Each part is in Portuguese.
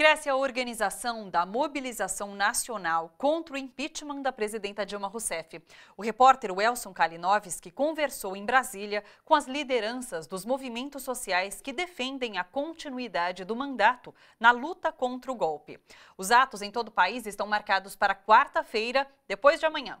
Cresce a organização da mobilização nacional contra o impeachment da presidenta Dilma Rousseff. O repórter Welson Kalinowski conversou em Brasília com as lideranças dos movimentos sociais que defendem a continuidade do mandato na luta contra o golpe. Os atos em todo o país estão marcados para quarta-feira, depois de amanhã.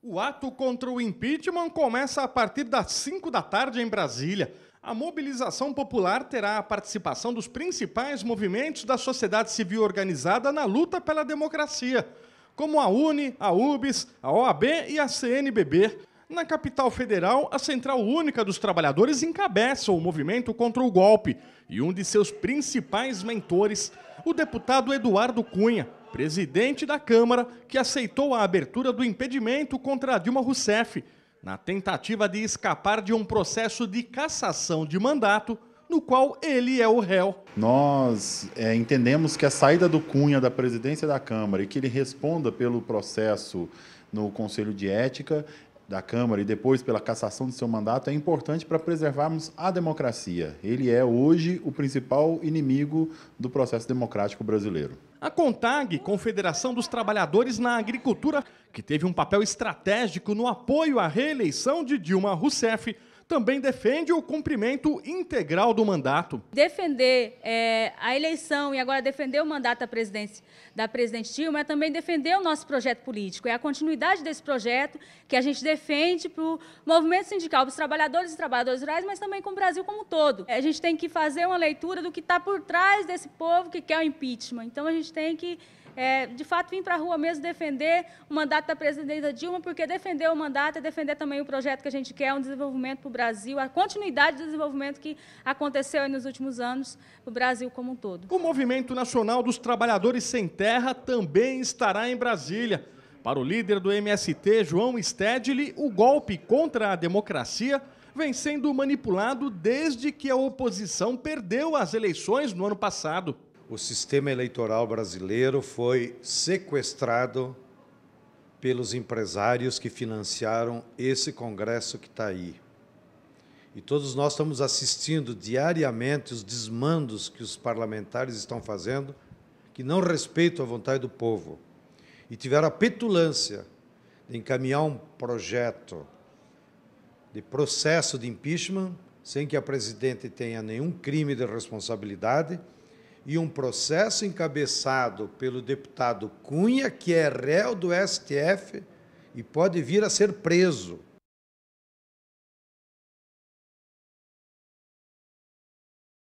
O ato contra o impeachment começa a partir das 5 da tarde em Brasília. A mobilização popular terá a participação dos principais movimentos da sociedade civil organizada na luta pela democracia, como a UNE, a UBS, a OAB e a CNBB. Na capital federal, a Central Única dos Trabalhadores encabeça o movimento contra o golpe e um de seus principais mentores, o deputado Eduardo Cunha, presidente da Câmara, que aceitou a abertura do impedimento contra Dilma Rousseff na tentativa de escapar de um processo de cassação de mandato no qual ele é o réu. Nós é, entendemos que a saída do Cunha da presidência da Câmara e que ele responda pelo processo no Conselho de Ética da Câmara e depois pela cassação do seu mandato é importante para preservarmos a democracia. Ele é hoje o principal inimigo do processo democrático brasileiro. A CONTAG, Confederação dos Trabalhadores na Agricultura, que teve um papel estratégico no apoio à reeleição de Dilma Rousseff, também defende o cumprimento integral do mandato. Defender é, a eleição e agora defender o mandato da presidência da presidente Dilma é também defender o nosso projeto político. É a continuidade desse projeto que a gente defende para o movimento sindical, para os trabalhadores e trabalhadoras rurais, mas também com o Brasil como um todo. A gente tem que fazer uma leitura do que está por trás desse povo que quer o impeachment. Então a gente tem que é, de fato, vim para a rua mesmo defender o mandato da presidenta Dilma, porque defender o mandato é defender também o projeto que a gente quer, um desenvolvimento para o Brasil. Brasil, a continuidade do desenvolvimento que aconteceu nos últimos anos no Brasil como um todo. O Movimento Nacional dos Trabalhadores Sem Terra também estará em Brasília. Para o líder do MST, João Stedley, o golpe contra a democracia vem sendo manipulado desde que a oposição perdeu as eleições no ano passado. O sistema eleitoral brasileiro foi sequestrado pelos empresários que financiaram esse Congresso que está aí. E todos nós estamos assistindo diariamente os desmandos que os parlamentares estão fazendo, que não respeitam a vontade do povo. E tiveram a petulância de encaminhar um projeto de processo de impeachment sem que a presidente tenha nenhum crime de responsabilidade e um processo encabeçado pelo deputado Cunha, que é réu do STF e pode vir a ser preso.